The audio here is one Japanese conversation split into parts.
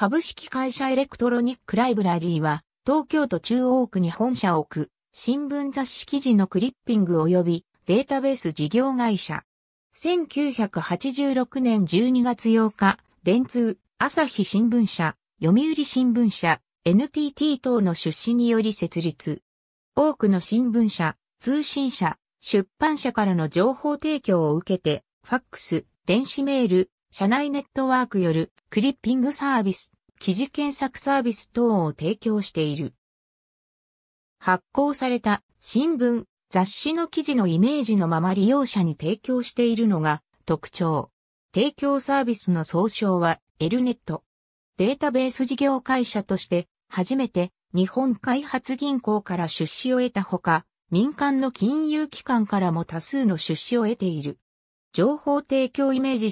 株式会社エレクトロニックライブラリーは、東京都中央区に本社を置く、新聞雑誌記事のクリッピング及びデータベース事業会社。1986年12月8日、電通、朝日新聞社、読売新聞社、NTT 等の出資により設立。多くの新聞社、通信社、出版社からの情報提供を受けて、ファックス、電子メール、社内ネットワークよるクリッピングサービス、記事検索サービス等を提供している。発行された新聞、雑誌の記事のイメージのまま利用者に提供しているのが特徴。提供サービスの総称はエルネット。データベース事業会社として初めて日本開発銀行から出資を得たほか、民間の金融機関からも多数の出資を得ている。情報提供イメージ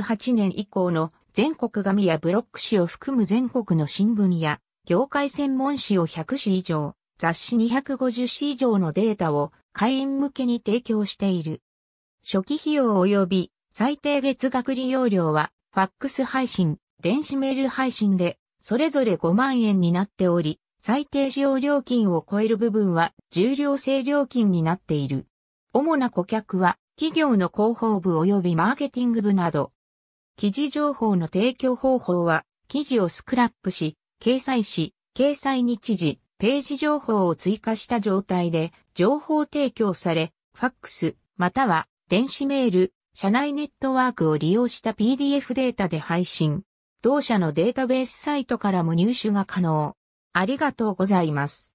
1988年以降の全国紙やブロック紙を含む全国の新聞や業界専門誌を100紙以上、雑誌250紙以上のデータを会員向けに提供している。初期費用及び最低月額利用料は、ファックス配信、電子メール配信で、それぞれ5万円になっており、最低使用料金を超える部分は、重量制料金になっている。主な顧客は、企業の広報部及びマーケティング部など。記事情報の提供方法は、記事をスクラップし、掲載し、掲載日時、ページ情報を追加した状態で、情報提供され、ファックス、または電子メール、社内ネットワークを利用した PDF データで配信。同社のデータベースサイトからも入手が可能。ありがとうございます。